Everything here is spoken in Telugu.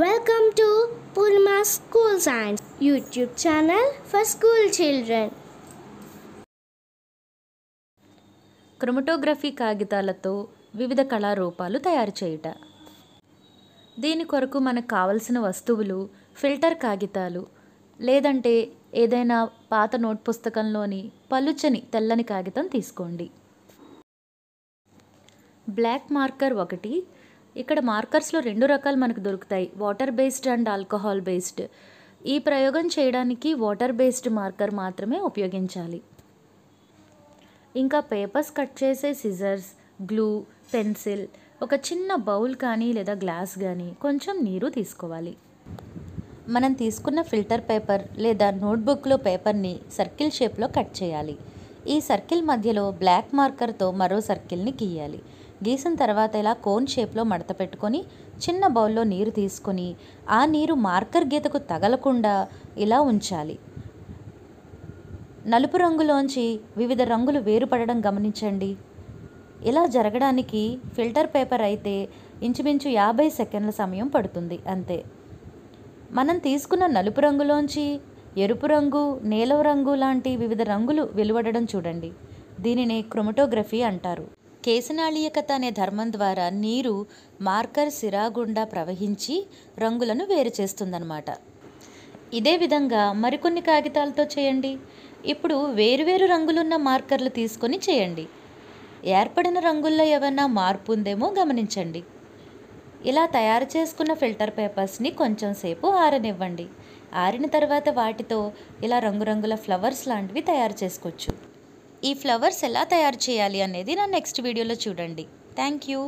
welcome to Purnima school science YouTube channel for school children chromatography కాగితాలతో వివిధ కళారూపాలు తయారు చేయుట దీని కొరకు మనకు కావలసిన వస్తువులు ఫిల్టర్ కాగితాలు లేదంటే ఏదైనా పాత నోట్ పుస్తకంలోని పలుచని తెల్లని కాగితం తీసుకోండి బ్లాక్ మార్కర్ ఒకటి ఇక్కడ మార్కర్స్లో రెండు రకాలు మనకు దొరుకుతాయి water based and alcohol based ఈ ప్రయోగం చేయడానికి వాటర్ బేస్డ్ మార్కర్ మాత్రమే ఉపయోగించాలి ఇంకా పేపర్స్ కట్ చేసే సిజర్స్ గ్లూ పెన్సిల్ ఒక చిన్న బౌల్ కానీ లేదా గ్లాస్ కానీ కొంచెం నీరు తీసుకోవాలి మనం తీసుకున్న ఫిల్టర్ పేపర్ లేదా నోట్బుక్లో పేపర్ని సర్కిల్ షేప్లో కట్ చేయాలి ఈ సర్కిల్ మధ్యలో బ్లాక్ మార్కర్తో మరో సర్కిల్ని గీయాలి గీసిన తర్వాత ఇలా కోన్ షేప్లో మడత పెట్టుకొని చిన్న బౌల్లో నీరు తీసుకొని ఆ నీరు మార్కర్ గీతకు తగలకుండా ఇలా ఉంచాలి నలుపు రంగులోంచి వివిధ రంగులు వేరుపడడం గమనించండి ఇలా జరగడానికి ఫిల్టర్ పేపర్ అయితే ఇంచుమించు యాభై సెకండ్ల సమయం పడుతుంది అంతే మనం తీసుకున్న నలుపు రంగులోంచి ఎరుపు రంగు నీలం రంగు లాంటి వివిధ రంగులు వెలువడడం చూడండి దీనిని క్రొమటోగ్రఫీ అంటారు కేశనాళీయకత అనే ధర్మం ద్వారా నీరు మార్కర్ సిరా గుండా ప్రవహించి రంగులను వేరు చేస్తుందన్నమాట ఇదే విధంగా మరికొన్ని కాగితాలతో చేయండి ఇప్పుడు వేరువేరు రంగులున్న మార్కర్లు తీసుకొని చేయండి ఏర్పడిన రంగుల్లో ఏమైనా మార్పు ఉందేమో గమనించండి ఇలా తయారు చేసుకున్న ఫిల్టర్ పేపర్స్ని కొంచెం సేపు ఆరనివ్వండి ఆరిన తర్వాత వాటితో ఇలా రంగురంగుల ఫ్లవర్స్ లాంటివి తయారు చేసుకోవచ్చు ఈ ఫ్లవర్స్ ఎలా తయారు చేయాలి అనేది నా నెక్స్ట్ వీడియోలో చూడండి థ్యాంక్ యూ